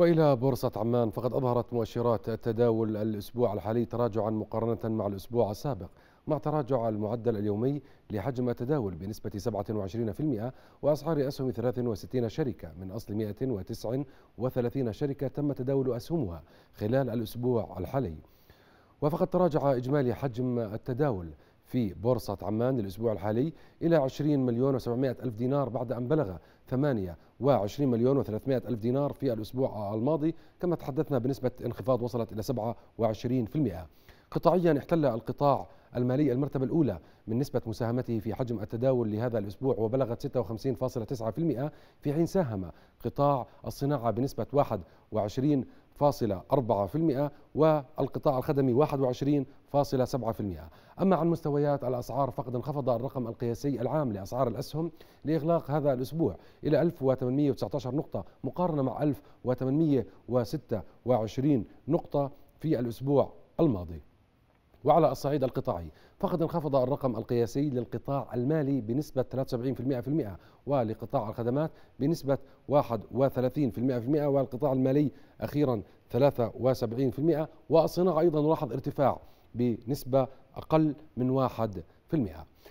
وإلى بورصة عمان فقد أظهرت مؤشرات التداول الأسبوع الحالي تراجعا مقارنة مع الأسبوع السابق مع تراجع المعدل اليومي لحجم التداول بنسبة 27% وأسعار أسهم 63 شركة من أصل 139 شركة تم تداول أسهمها خلال الأسبوع الحالي وفقد تراجع إجمالي حجم التداول في بورصة عمان الأسبوع الحالي إلى 20 مليون و700 ألف دينار بعد أن بلغ 28 مليون و300 ألف دينار في الأسبوع الماضي كما تحدثنا بنسبة انخفاض وصلت إلى 27% قطاعيا احتل القطاع المالي المرتبة الأولى من نسبة مساهمته في حجم التداول لهذا الأسبوع وبلغت 56.9% في حين ساهم قطاع الصناعة بنسبة 21 4.4% والقطاع الخدمي 21.7% أما عن مستويات الأسعار فقد انخفض الرقم القياسي العام لأسعار الأسهم لإغلاق هذا الأسبوع إلى 1819 نقطة مقارنة مع 1826 نقطة في الأسبوع الماضي وعلى الصعيد القطاعي فقد انخفض الرقم القياسي للقطاع المالي بنسبة 73% ولقطاع الخدمات بنسبة 31% والقطاع المالي أخيرا 73% والصناعة أيضا نلاحظ ارتفاع بنسبة أقل من 1%